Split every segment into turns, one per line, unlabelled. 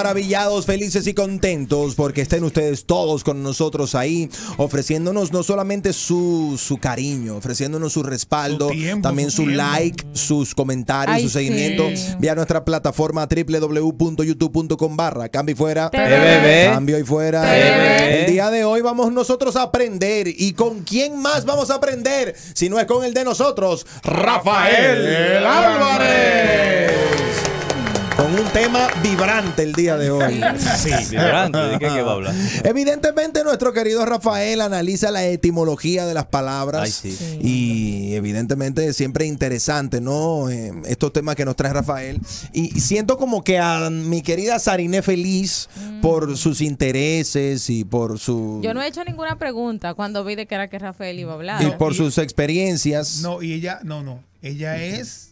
maravillados, felices y contentos porque estén ustedes todos con nosotros ahí, ofreciéndonos no solamente su, cariño, ofreciéndonos su respaldo, también su, like, sus comentarios, su seguimiento. Vía nuestra plataforma www.youtube.com barra Cambio y Fuera. Cambio y Fuera. El día de hoy vamos nosotros a aprender. ¿Y con quién más vamos a aprender? Si no es con el de nosotros, Rafael, Rafael Álvarez. Con un tema vibrante el día de hoy. Sí, vibrante. ¿De qué, hablar? Evidentemente, nuestro querido Rafael analiza la etimología de las palabras. Y evidentemente, siempre interesante, ¿no? Eh, estos temas que nos trae Rafael. Y siento como que a mi querida Sarine feliz mm. por sus intereses y por su. Yo
no he hecho ninguna pregunta cuando vi de que era que Rafael iba a hablar. Y
por sus experiencias.
No, y ella, no, no. Ella es.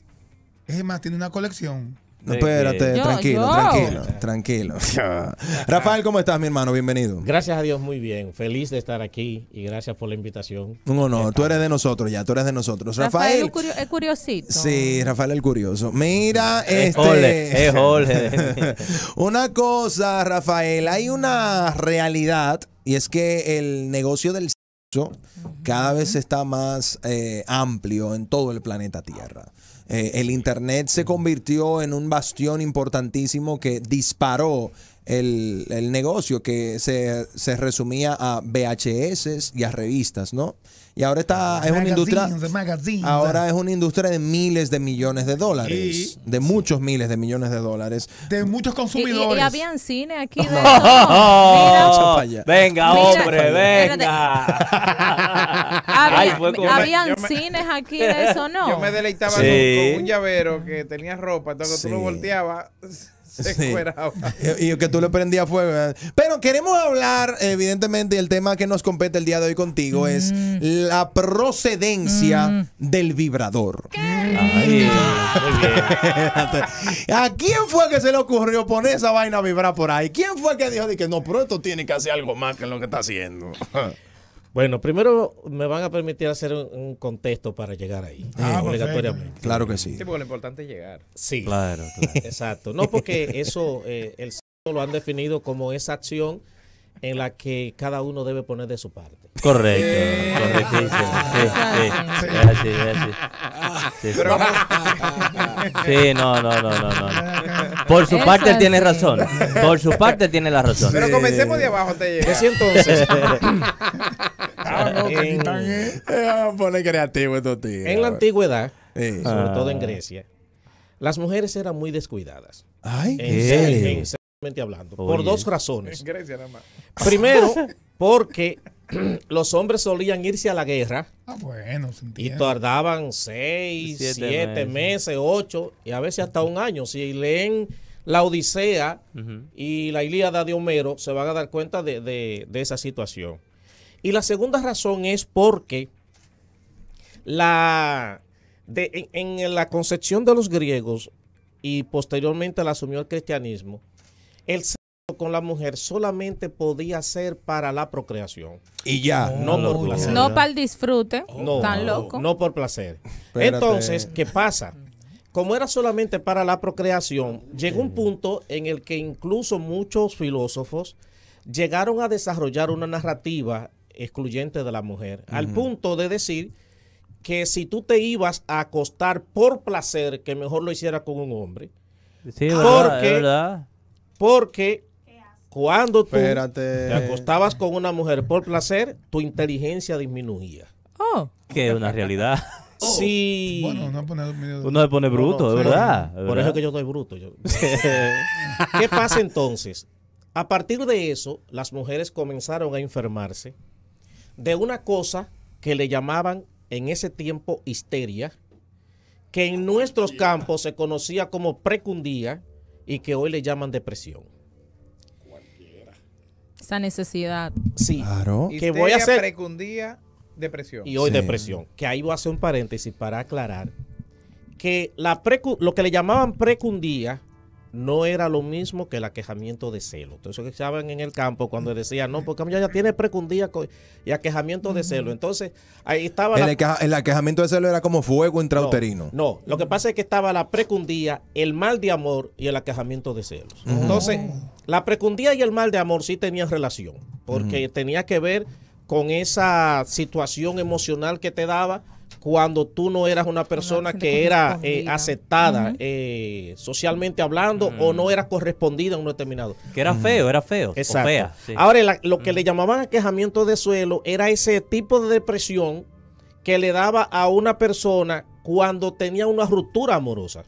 Es más, tiene una colección
espérate, tranquilo, tranquilo, tranquilo, Rafael, ¿cómo estás, mi hermano? Bienvenido.
Gracias a Dios, muy bien. Feliz de estar aquí y gracias por la invitación.
Un honor, tú eres de nosotros ya, tú eres de nosotros. Rafael,
Rafael curiosito.
Sí, Rafael el curioso. Mira, es este... es Jorge. una cosa, Rafael, hay una realidad y es que el negocio del sexo cada vez está más eh, amplio en todo el planeta Tierra. Eh, el Internet se convirtió en un bastión importantísimo que disparó el, negocio, que se, resumía a VHS y a revistas, ¿no? Y ahora está, es una industria. Ahora es una industria de miles de millones de dólares. de muchos miles de millones de dólares. De muchos
consumidores. Y,
había cine aquí.
venga,
hombre, venga.
Ah, habían cines aquí eso, ¿no? Yo me deleitaba con, un
llavero que tenía ropa, entonces tú lo
volteabas.
Se y, que tú le prendías fuego. Pero queremos hablar, evidentemente, el tema que nos compete el día de hoy contigo es mm. la procedencia mm. del vibrador. ¿A quién fue que se le ocurrió poner esa vaina a vibrar por ahí? ¿Quién fue que dijo que no, pero esto tiene que hacer algo más que lo que está haciendo?
Bueno, primero me van a permitir hacer un, contexto para llegar ahí, ah, obligatoriamente. Claro que sí. Sí, porque lo importante es llegar. Sí. Claro, claro. Exacto. No porque eso, eh, el lo han definido como esa acción en la que cada uno debe poner de su parte. Correcto, correctísimo. Sí, sí,
Sí, sí, no, no, no, no, Por su parte tiene razón. Por su parte tiene la razón. Pero comencemos de
abajo te de es entonces, en, la
antigüedad, sobre todo en ah. Grecia,
las mujeres eran muy descuidadas. hablando. Por dos razones. Primero, porque los hombres solían irse a la guerra. Ah, y tardaban seis, siete, meses. ocho y a veces hasta un año. Si leen la Odisea y la Ilíada de Homero, se van a dar cuenta de esa situación. Y la segunda razón es porque la, en, la concepción de los griegos y posteriormente la asumió el cristianismo, el sexo con la mujer solamente podía ser para la procreación. Y ya. No, por placer. No para
el disfrute. No, tan loco.
No por placer. Entonces, ¿qué pasa? Como era solamente para la procreación, llegó un punto en el que incluso muchos filósofos llegaron a desarrollar una narrativa excluyente de la mujer, al punto de decir que si tú te ibas a acostar por placer, que mejor lo hiciera con un hombre. porque, porque cuando tú te acostabas con una mujer por placer, tu inteligencia disminuía.
Oh, que es una realidad. Sí.
Bueno, uno, se pone bruto, de verdad. Por eso que yo estoy bruto. ¿Qué pasa entonces? A partir de eso, las mujeres comenzaron a enfermarse de una cosa que le llamaban en ese tiempo histeria, que en nuestros campos se conocía como precundía y que hoy le llaman depresión.
Esa necesidad. Sí, claro. que voy a hacer...
Precundía, depresión. Y hoy depresión.
Que ahí voy a hacer un paréntesis para aclarar que la lo que le llamaban precundía no era lo mismo que el aquejamiento de celo. Entonces, que estaban en el campo cuando decían, no, porque ya, tiene precundía y aquejamiento de celo. Entonces, ahí estaba... El,
aquejamiento de celo era como fuego intrauterino. No,
no, lo que pasa es que estaba la precundía, el mal de amor y el aquejamiento de celos. Entonces, la precundía y el mal de amor sí tenían relación, porque tenía que ver con esa situación emocional que te daba cuando tú no eras una persona que era eh, aceptada eh, socialmente hablando o no era correspondida en un determinado. Que era feo, era feo. Exacto. fea, Ahora, lo que le llamaban aquejamiento de suelo era ese tipo de depresión que le daba a una persona cuando tenía una ruptura amorosa.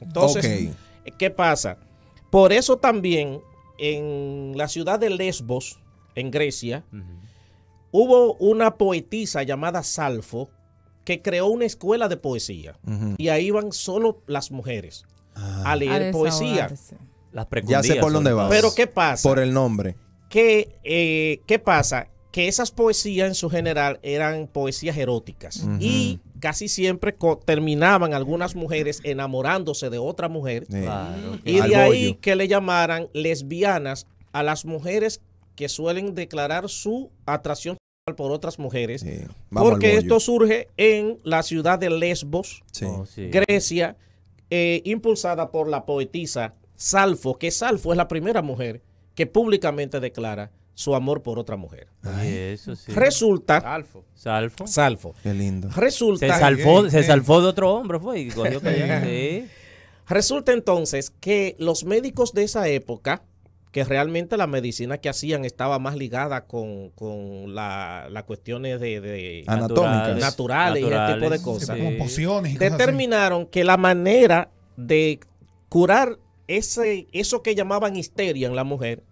Entonces, ¿qué pasa? Por eso también en la ciudad de Lesbos, en Grecia, hubo una poetisa llamada Salfo, que creó una escuela de poesía. Y ahí van solo las mujeres ah. a leer poesía. Las ya sé por dónde Pero ¿qué pasa? Por el nombre. ¿Qué, eh, ¿Qué pasa? Que esas poesías en su general eran poesías eróticas. Y casi siempre terminaban algunas mujeres enamorándose de otra mujer. y de ahí que le llamaran lesbianas a las mujeres que suelen declarar su atracción por otras mujeres, porque esto surge en la ciudad de Lesbos, oh, Grecia, eh, impulsada por la poetisa Salfo, que Salfo es la primera mujer que públicamente declara su amor por otra mujer. Resulta. Salfo. Salfo. Salfo. Qué lindo. Resulta. Se se de otro hombre, fue. Y cogió Resulta entonces que los médicos de esa época que realmente la medicina que hacían estaba más ligada con, las la cuestiones de, naturales, y ese tipo de cosas. Determinaron que la manera de curar ese, eso que llamaban histeria en la mujer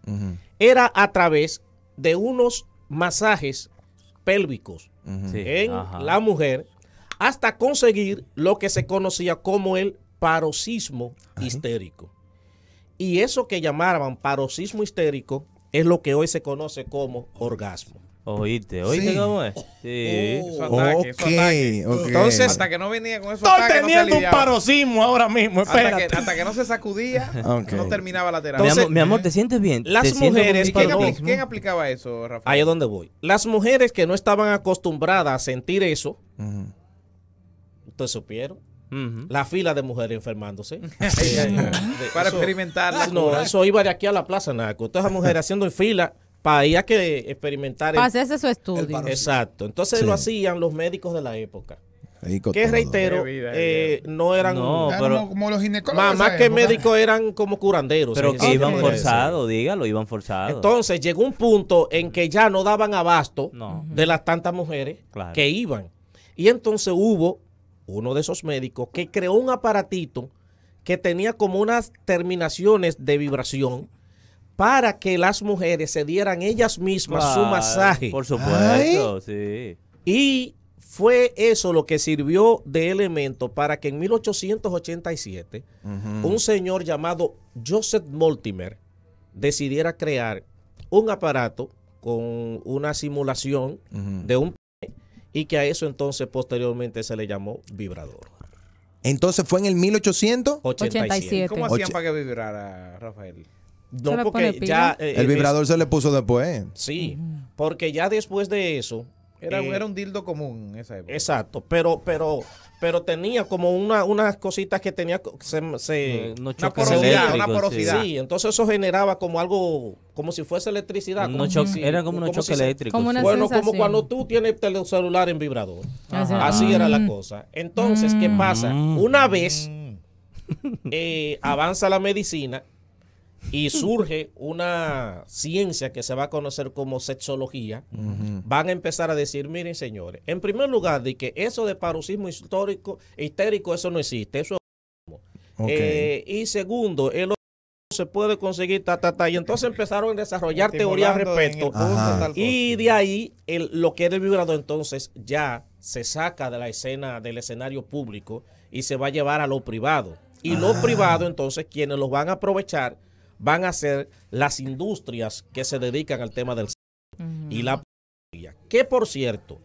era a través de unos masajes pélvicos en ¿eh? la mujer hasta conseguir lo que se conocía como el paroxismo histérico. Y eso que llamaban paroxismo histérico es lo que hoy se conoce como orgasmo.
Oíste, oíste cómo es. Oh. Sí. Oh, Entonces, hasta
que no venía con eso. Estoy teniendo un paroxismo
ahora mismo. Espérate. Hasta que,
hasta que no se sacudía, no
terminaba la terapia. Entonces, mi, amor,
¿te sientes bien? Las mujeres. Quién,
aplicaba eso, Rafael? Ahí es donde voy. Las mujeres que no estaban acostumbradas a sentir eso, uh entonces supieron. La fila de mujeres enfermándose. Eh, para experimentar No, eso iba de aquí a la plaza, Naco. Todas las mujeres haciendo fila para ir a que experimentar. Para hacerse su estudio. Exacto. Entonces lo hacían los médicos de la época. Que reitero, eh, no eran como los ginecólogos. Más, que médicos eran como curanderos. Pero que iban forzados, dígalo, iban forzados. Entonces llegó un punto en que ya no daban abasto de las tantas mujeres que iban. Y entonces hubo uno de esos médicos, que creó un aparatito que tenía como unas terminaciones de vibración para que las mujeres se dieran ellas mismas su masaje. Por supuesto, sí. Y fue eso lo que sirvió de elemento para que en 1887 un señor llamado Joseph Multimer decidiera crear un aparato con una simulación de un y que a eso entonces posteriormente se le llamó vibrador.
Entonces fue en el 1887. ¿Cómo hacían para
que vibrara, Rafael? No, porque ya...
Eh, el eh, vibrador se le puso después.
Sí, porque ya después de eso... Era, eh, era un dildo común en esa época. Exacto, pero, pero pero tenía como una, unas cositas que tenía se, eh, no una, porosidad, entonces eso generaba como algo, como si fuese electricidad. como, Era como unos choques eléctricos. bueno, como cuando tú tienes el celular en vibrador. Así era la cosa. Entonces, ¿qué mm. pasa? Una vez mm. eh, avanza la medicina y surge una ciencia que se va a conocer como sexología, van a empezar a decir, miren señores, en primer lugar, de que eso de paroxismo histórico, histérico, eso no existe, eso es eh, Y segundo, el se puede conseguir, Y entonces empezaron a desarrollar teorías al respecto. y de ahí, lo que es el vibrador entonces ya se saca de la escena, del escenario público y se va a llevar a lo privado. Y lo ah. privado entonces, quienes los van a aprovechar van a ser las industrias que se dedican al tema del y la que por cierto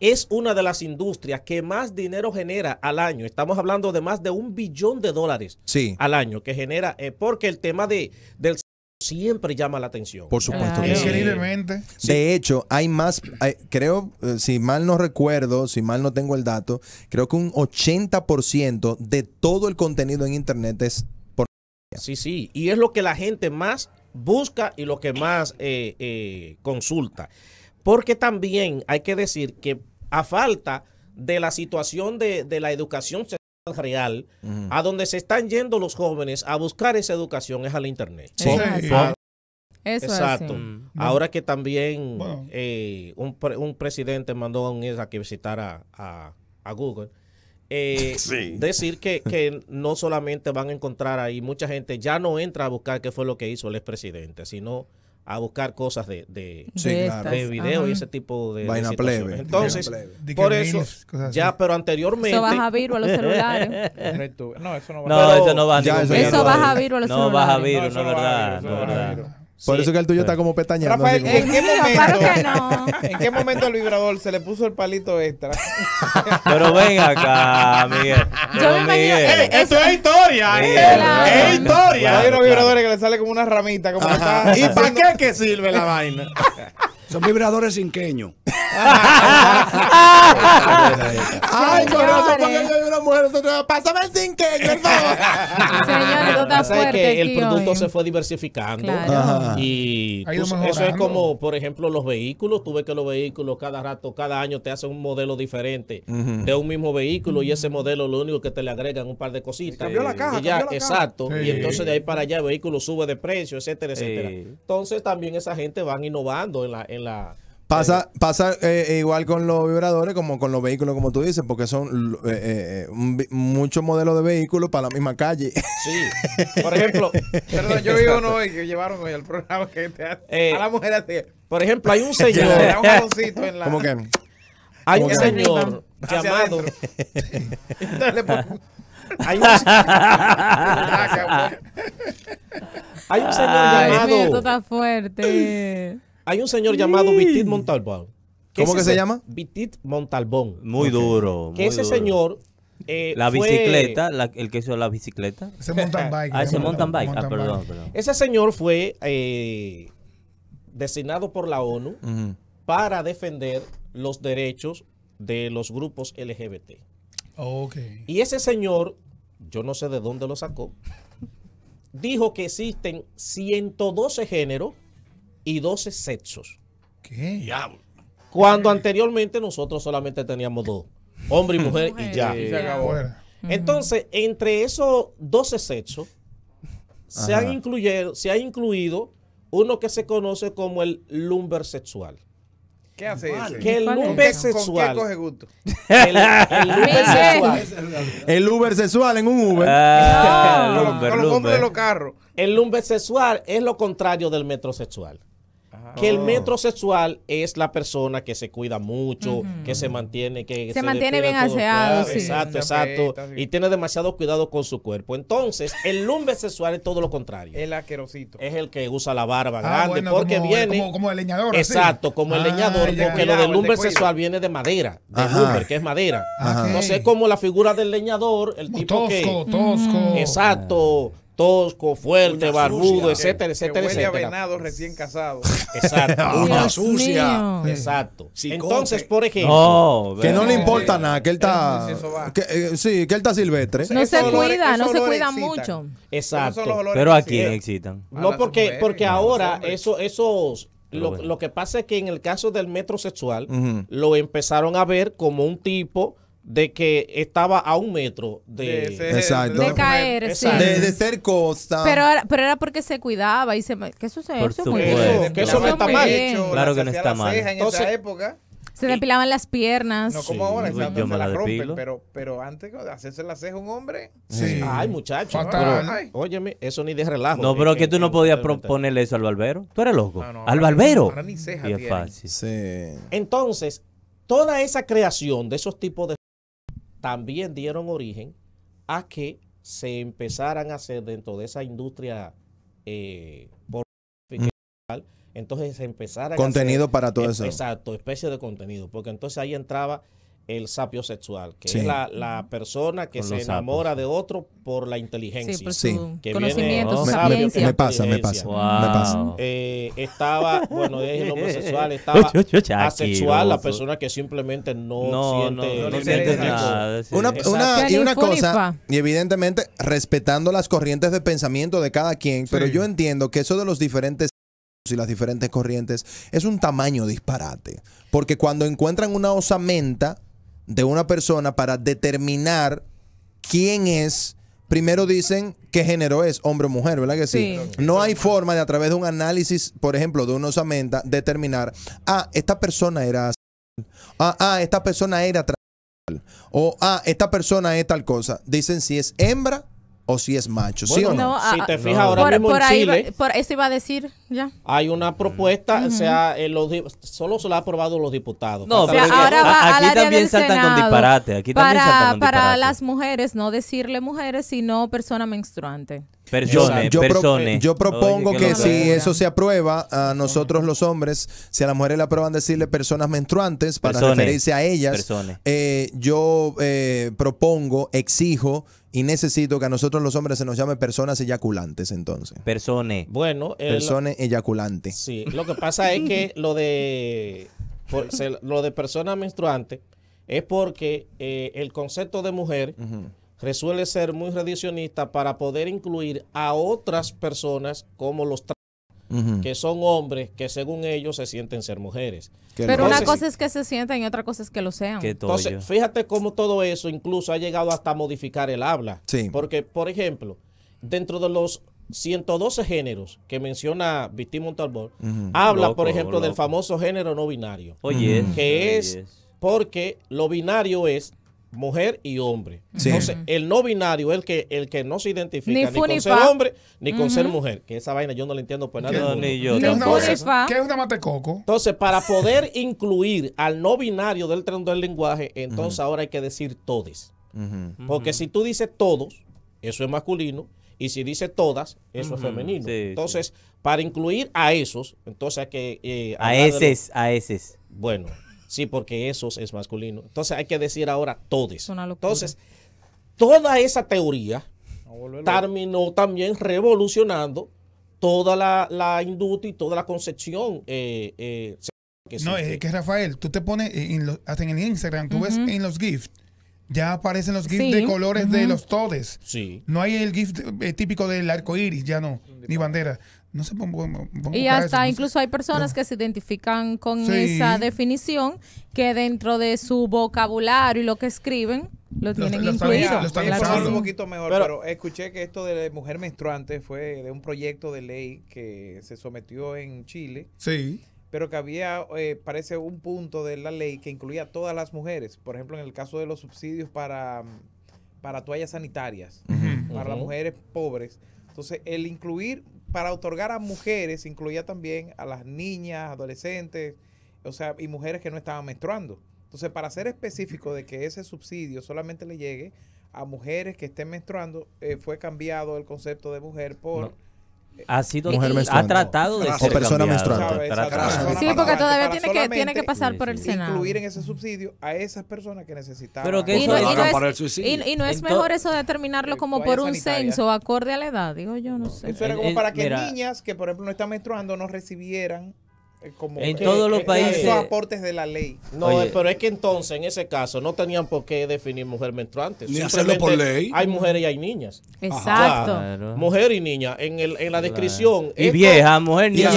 es una de las industrias que más dinero genera al año. Estamos hablando de más de un billón de dólares al año que genera, eh, porque el tema de, del siempre llama la atención. Por supuesto.
increíblemente De hecho, hay más, eh, creo, eh, si mal no recuerdo, si mal no tengo el dato, creo que un 80% de todo el contenido en Internet es
Sí, sí, y es lo que la gente más busca y lo que más eh, eh, consulta. Porque también hay que decir que a falta de la situación de, la educación sexual real, a donde se están yendo los jóvenes a buscar esa educación es al Internet. Eso Exacto. Mm. Ahora que también eh, un, presidente mandó a un ESA que visitara a, a Google eh, decir que, que, no solamente van a encontrar ahí, mucha gente ya no entra a buscar qué fue lo que hizo el expresidente, sino a buscar cosas de, de, de, video y ese tipo de, Vaina plebe. Entonces, por eso, ya, pero anteriormente... Eso baja virus a los celulares.
no, eso no, va no, eso no va a Eso baja virus a los no celulares. Baja virus, no, es no baja no es verdad.
Por eso que el tuyo está como pestañando.
Rafael, ¿en qué, momento,
¿en qué momento el
vibrador se le puso el palito extra? Pero ven acá,
Miguel. Yo Miguel. Eh, es
historia. Eh. Es historia. Hay unos vibradores que le sale como una ramita. ¿Y para qué que sirve la vaina? Son
vibradores cinqueños. Ay, por el
producto se fue diversificando. Y pues, eso es como, por ejemplo, los vehículos. Tú ves que los vehículos cada rato, cada año te hacen un modelo diferente de un mismo vehículo y ese modelo lo único que te le agregan un par de cositas. exacto. Y entonces de ahí para allá el vehículo sube de precio, etcétera, etcétera. Entonces también esa gente van innovando en la, en la
Pasa, pasa eh, eh, igual con los vibradores como con los vehículos, como tú dices, porque son eh, eh muchos modelos de vehículos para la misma calle.
Sí.
Por ejemplo,
perdón, yo vivo uno hoy que llevaron hoy al programa que te, a la mujer así. Por ejemplo, hay un señor.
¿Cómo que? Hay un señor llamado. Pues.
Ah, hay un, señor
llamado. Ay, esto está fuerte.
Hay un señor llamado Vitit Montalbón. ¿Cómo que se, llama? Vitit Montalbón. Muy duro. ese señor eh, la bicicleta, el que hizo la bicicleta. Ese mountain bike. Ah, ese mountain, bike. ah, perdón, Ese señor fue eh, designado por la ONU para defender los derechos de los grupos LGBT.
Okay.
Y ese señor, yo no sé de dónde lo sacó, dijo que existen 112 géneros y 12 sexos. ¿Qué? Diablo. Cuando anteriormente nosotros solamente teníamos dos, hombre y mujer, y ya. Entonces, entre esos 12 sexos, se han, incluido, se ha incluido uno que se conoce como el lumber sexual.
¿Qué hace ese? Que el lumber sexual. ¿Con qué coge gusto?
El, el sexual.
el sexual en un Uber. Ah, ah, el con los hombres los
carros. El lumber sexual es lo contrario del metrosexual. Que el oh. metrosexual es la persona que se cuida mucho, que se mantiene, que se, mantiene bien aseado. Exacto, exacto. y tiene demasiado cuidado con su cuerpo. Entonces, el lumbre sexual es todo lo contrario.
El asquerosito.
Es el que usa la barba ah, grande porque viene. Como, el leñador. Exacto, como el ah, leñador, porque lo del lumbre sexual viene de madera, de lumber, que es madera. Entonces, es como la figura del leñador, el tipo que. Tosco, tosco. Exacto. Ah tosco, fuerte, barbudo, etcétera, etcétera, etcétera. huele etcétera. A venado recién casado. Exacto. Una sucia. Exacto. Entonces, por ejemplo, que no le importa
nada, que él está que, eh, sí, que él está silvestre. No se cuida,
no se cuida mucho. Exacto. Pero a
quién excitan. No porque porque ahora
eso esos lo, que pasa es que en el caso del metrosexual lo empezaron a ver como un tipo de que estaba a un metro de, caer, De, ser costa. Pero,
pero era porque se cuidaba y se... ¿Qué sucede? Por eso,
que eso no está mal. Hecho, claro que no está mal. En
esa época. Se depilaban las piernas. No como ahora,
yo se la rompen, pero, pero antes
de hacerse la ceja un hombre. Sí. Ay, muchacho. oye óyeme, eso ni de relajo. No, pero que tú no podías proponerle eso al barbero. Tú eres loco. al barbero. y es fácil. Sí. Entonces, toda esa creación de esos tipos de también dieron origen a que se empezaran a hacer dentro de esa industria eh, mm. entonces se empezara a hacer, para todo e eso exacto especie de contenido porque entonces ahí entraba el sapio sexual que es la, persona que se enamora de otro por la inteligencia. por conocimiento, viene, me, pasa, me pasa. Eh, estaba, bueno, es el homosexual, estaba asexual, la persona que simplemente no, siente, nada. Una, y una cosa,
y evidentemente respetando las corrientes de pensamiento de cada quien, pero yo entiendo que eso de los diferentes y las diferentes corrientes es un tamaño disparate. Porque cuando encuentran una osamenta de una persona para determinar quién es. Primero dicen qué género es, hombre o mujer, ¿verdad que sí? No hay forma de a través de un análisis, por ejemplo, de una osamenta, determinar, ah, esta persona era ah, ah, esta persona era transsexual, o ah, esta persona es tal cosa. Dicen si es hembra o si es macho, ¿sí o no? Ah, si te fijas ahora mismo por
en Chile... por eso iba a decir, ya.
Hay una propuesta, o sea, eh, solo se la han aprobado los diputados. No, ahora va aquí también saltan con disparate. Aquí para, también saltan con
disparate. Para las mujeres, no decirle mujeres, sino persona menstruante.
Persone,
yo, propongo que, si eso se aprueba, a nosotros los hombres, si a las mujeres le aprueban decirle personas menstruantes para referirse a ellas, eh, yo eh, propongo, exijo y necesito que a nosotros los hombres se nos llame personas eyaculantes entonces.
Persone.
Bueno. eyaculante. Sí, lo que pasa es que lo de, lo de personas menstruantes es porque eh, el concepto de mujer resuelve ser muy redicionista para poder incluir a otras personas como los que son hombres que según ellos se sienten ser mujeres. Pero una cosa
es que se sientan y otra cosa es que lo sean. Entonces,
fíjate cómo todo eso incluso ha llegado hasta modificar el habla. Porque, por ejemplo, dentro de los 112 géneros que menciona Vitín habla, por ejemplo, del famoso género no binario. Oye. que es, porque lo binario es mujer y hombre. Entonces, el no binario es el que, el que no se identifica ni, con ser hombre ni con ser mujer. Que esa vaina yo no la entiendo pues nada. ni yo. ¿Qué es una matecoco? Entonces, para poder incluir al no binario del tren del lenguaje, entonces ahora hay que decir todes. Porque si tú dices todos, eso es masculino. Y si dices todas, eso es femenino. entonces, para incluir a esos, entonces hay que... Eh, a esos, a esos. Bueno, Sí, porque esos es masculino. Entonces hay que decir ahora todes. Entonces, toda esa teoría terminó también revolucionando toda la, la, industria y toda la concepción. Eh, eh, que no, es que
Rafael, tú te pones en hasta en el Instagram, tú ves en los GIFs. Ya aparecen los GIFs de colores de los todes. Sí. No hay el GIF eh, típico del arco iris, ya no, ni bandera. No se pongo, y hasta
incluso hay personas que se identifican con esa definición que dentro de su vocabulario y lo que escriben lo tienen incluido. un poquito mejor, pero,
escuché que esto de mujer menstruante fue de un proyecto de ley que se sometió en Chile. Sí. Pero que había, eh, parece, un punto de la ley que incluía a todas las mujeres. Por ejemplo, en el caso de los subsidios para, para toallas sanitarias, para las mujeres pobres. Entonces, el incluir para otorgar a mujeres incluía también a las niñas, adolescentes, o sea, y mujeres que no estaban menstruando. Entonces, para ser específico de que ese subsidio solamente le llegue a mujeres que estén menstruando, eh, fue cambiado el concepto de mujer por
ha sido ha tratado de ser persona menstruante. Sí,
porque todavía tiene que, tiene que pasar por el Senado. Incluir en ese subsidio a esas personas que necesitan. Pero que y no, es, para el
suicidio. Y, no es mejor eso determinarlo como por un censo acorde a la edad, digo yo, no, sé. Eso era eh, como eh, para que
niñas que por ejemplo no están menstruando no recibieran eh, en todos los eh, eh, países. Esos aportes
de la ley. No, pero es que entonces, en ese caso, no tenían por qué definir mujer menstruante. Ni hacerlo por ley. Hay mujeres y hay niñas. Exacto. Mujer y niña. En, el, en la descripción. Y vieja, mujer, niña.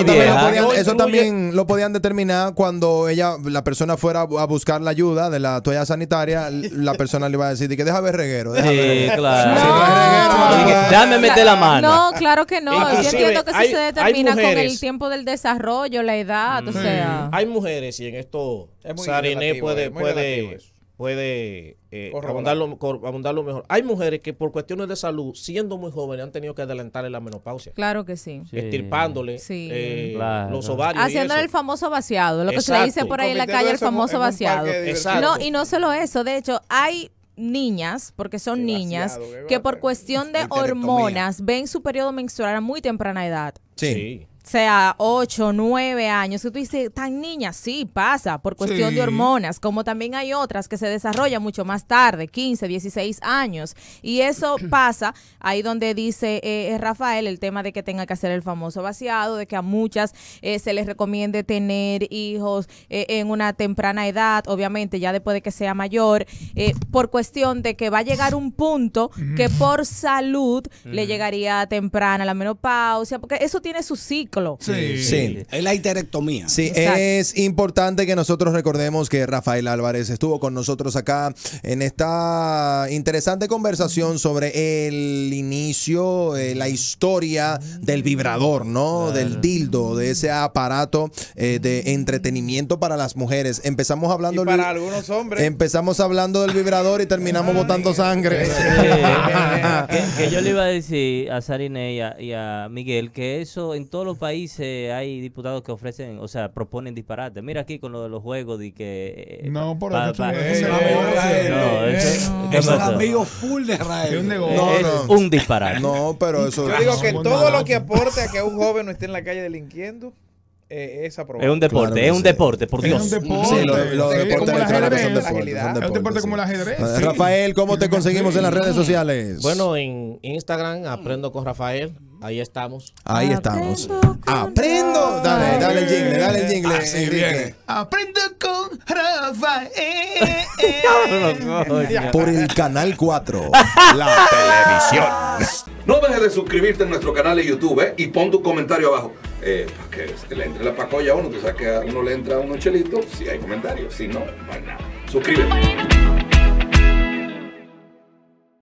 eso,
También, lo podían, determinar cuando ella, la persona fuera a buscar la ayuda de la toalla sanitaria. la persona le iba a decir: que deja ver reguero. Deja sí, claro. Dame meter la mano.
No, claro que no. Yo entiendo que eso se determina con el tiempo del desarrollo, la edad
hay mujeres y en esto Sariné eh, puede, puede, puede eh, abundarlo, mejor. Hay mujeres que por cuestiones de salud, siendo muy jóvenes, han tenido que adelantarle la menopausia.
Claro que sí.
Estirpándole eh, los ovarios. Haciendo el
famoso vaciado, lo que se le dice por ahí en la calle, el famoso vaciado. No, y no solo eso, de hecho, hay niñas, porque son niñas, que por cuestión de hormonas ven su periodo menstrual a muy temprana edad. sí sea, 8, 9 años, si tú dices, tan niña, sí, pasa por cuestión de hormonas, como también hay otras que se desarrollan mucho más tarde, 15, 16 años. Y eso pasa ahí donde dice eh, eh, Rafael el tema de que tenga que hacer el famoso vaciado, de que a muchas eh, se les recomiende tener hijos en una temprana edad, obviamente ya después de que sea mayor, por cuestión de que va a llegar un punto que por salud le llegaría temprana la menopausia, porque eso tiene su ciclo Sí. sí.
Es la histerectomía. Sí, es importante que nosotros recordemos que Rafael Álvarez estuvo con nosotros acá en esta interesante conversación sobre el inicio, eh, la historia del vibrador, ¿no? Del dildo, de ese aparato eh, de entretenimiento para las mujeres. Empezamos hablando. del, algunos hombres. Empezamos hablando del vibrador y terminamos botando sangre.
que, yo le iba
a decir a Sarine y a, Miguel que eso en todos los países hay diputados que ofrecen, o sea, proponen disparate. Mira aquí con lo de los juegos de que... no, por pa, es,
un full de un disparate. No, pero eso... digo que todo lo que aporte
a que un joven no esté en la calle delinquiendo... Eh, es, un deporte, es un deporte, por Dios. como
Rafael, ¿cómo te conseguimos en las redes sociales? Bueno,
en Instagram aprendo con Rafael. Ahí estamos.
Ahí estamos. Aprendo.
Dale, dale el jingle, dale el jingle. Ah, Aprendo con Rafael.
Por el canal 4. la televisión. No dejes de suscribirte a nuestro canal de YouTube eh, y pon tu comentario abajo. Eh, para que este, le entre la pacoya a uno, tú sabes que a uno le entra un chelito
si hay comentarios. Si no, no nada. Suscríbete.